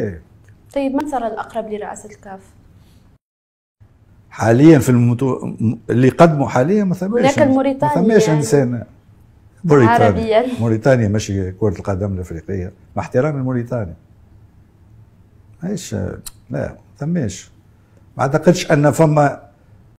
إيه. طيب من صار الأقرب لرئاسة الكاف؟ حاليا في المتو... اللي قدموا حاليا ما ثماش هناك الموريتانيا ما ثماش انسان موريتانيا موريتانيا ماشي كرة القدم الأفريقية مع احترامي لموريتانيا ايش لا ما ثماش ما اعتقدش ان فما